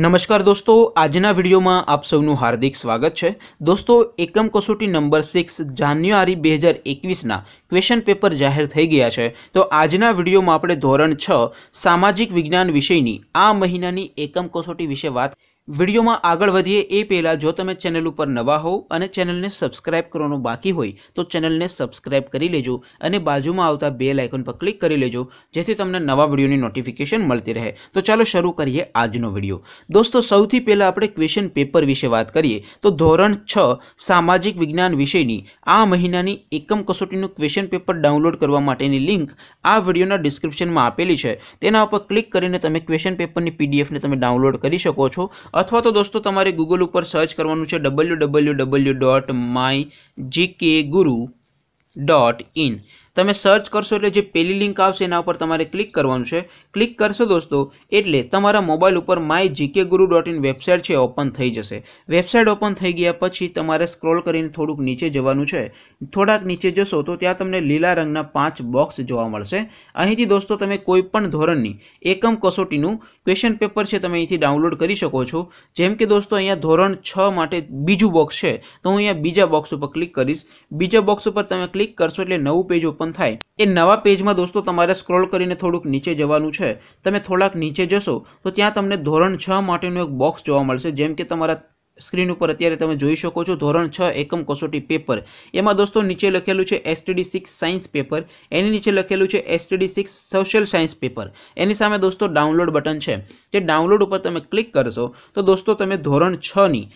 નમસ્કાર દોસ્તો આજના વિડીયોમાં આપ સૌનું હાર્દિક સ્વાગત છે દોસ્તો એકમ કસોટી નંબર સિક્સ જાન્યુઆરી બે હજાર એકવીસના ક્વેશ્ચન પેપર જાહેર થઈ ગયા છે તો આજના વિડીયોમાં આપણે ધોરણ છ સામાજિક વિજ્ઞાન વિષયની આ મહિનાની એકમ કસોટી વિશે વાત વિડીયોમાં આગળ વધીએ એ પહેલાં જો તમે ચેનલ ઉપર નવા હોવ અને ચેનલને સબસ્ક્રાઇબ કરવાનું બાકી હોય તો ચેનલને સબસ્ક્રાઇબ કરી લેજો અને બાજુમાં આવતા બે લાઇકન પર ક્લિક કરી લેજો જેથી તમને નવા વિડીયોની નોટિફિકેશન મળતી રહે તો ચાલો શરૂ કરીએ આજનો વિડીયો દોસ્તો સૌથી પહેલાં આપણે ક્વેશ્ચન પેપર વિશે વાત કરીએ તો ધોરણ છ સામાજિક વિજ્ઞાન વિષયની આ મહિનાની એકમ કસોટીનું ક્વેશ્ચન પેપર ડાઉનલોડ કરવા માટેની લિંક આ વિડીયોના ડિસ્ક્રિપ્શનમાં આપેલી છે તેના ઉપર ક્લિક કરીને તમે ક્વેશ્ચન પેપરની પીડીએફને તમે ડાઉનલોડ કરી શકો છો અથવા તો દોસ્તો તમારે ગૂગલ ઉપર સર્ચ કરવાનું છે W W W dot my GK guru dot in તમે સર્ચ કરશો એટલે જે પહેલી લિંક આવશે એના ઉપર તમારે ક્લિક કરવાનું છે ક્લિક કરશો દોસ્તો એટલે તમારા મોબાઈલ ઉપર my GK guru dot in website છે ઓપન થઈ જશે વેબસાઇટ ઓપન થઈ ગયા પછી તમારે સ્ક્રોલ કરીને થોડુંક નીચે જવાનું છે થોડાક નીચે જશો તો ત્યાં તમને લીલા રંગના પાંચ બોક્સ જોવા મળશે અહીંથી દોસ્તો તમે કોઈ પણ ધોરણની એકમ કસોટીનું ક્વેશ્ચન પેપર છે તમે અહીંથી ડાઉનલોડ કરી શકો છો જેમ કે દોસ્તો અહીંયા ધોરણ છ માટે બીજું બોક્સ છે તો હું અહીંયા બીજા બોક્સ ઉપર ક્લિક કરીશ બીજા બોક્સ ઉપર તમે ક્લિક કરશો એટલે નવું પેજ ઉપર ઓપન થાય એ નવા પેજમાં દોસ્તો તમારે સ્ક્રોલ કરીને થોડુંક નીચે જવાનું છે તમે થોડાક નીચે જશો તો ત્યાં તમને ધોરણ છ માટેનું એક બોક્સ જોવા મળશે જેમ કે તમારા સ્ક્રીન ઉપર અત્યારે તમે જોઈ શકો છો ધોરણ છ એકમ કસોટી પેપર એમાં દોસ્તો નીચે લખેલું છે એસટીડી સિક્સ સાયન્સ પેપર એની નીચે લખેલું છે STD six social science paper એની સામે દોસ્તો ડાઉનલોડ બટન છે તે ડાઉનલોડ ઉપર તમે ક્લિક કરશો તો દોસ્તો તમે ધોરણ છની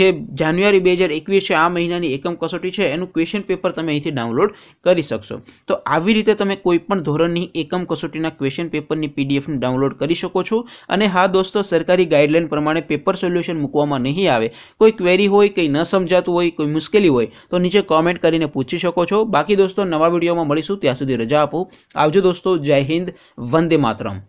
જે જાન્યુઆરી બે હજાર એકવીસ છે આ મહિનાની એકમ કસોટી છે એનું ક્વેશ્ચન પેપર તમે અહીંથી ડાઉનલોડ કરી શકશો તો આવી રીતે તમે કોઈપણ ધોરણની એકમ કસોટીના ક્વેશ્ચન પેપરની પીડીએફને ડાઉનલોડ કરી શકો છો અને હા દોસ્તો સરકારી ગાઈડલાઇન પ્રમાણે પેપર સોલ્યુશન મૂકવામાં નહીં આવે કોઈ ક્વેરી હોય કંઈ ન સમજાતું હોય કોઈ મુશ્કેલી હોય તો નીચે કોમેન્ટ કરીને પૂછી શકો છો બાકી દોસ્તો નવા વિડીયોમાં મળીશું ત્યાં સુધી રજા આપો આવજો દોસ્તો જય હિન્દ વંદે માતરમ